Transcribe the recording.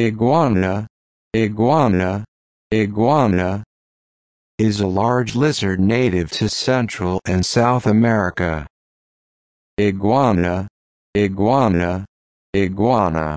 Iguana, iguana, iguana is a large lizard native to Central and South America. Iguana, iguana, iguana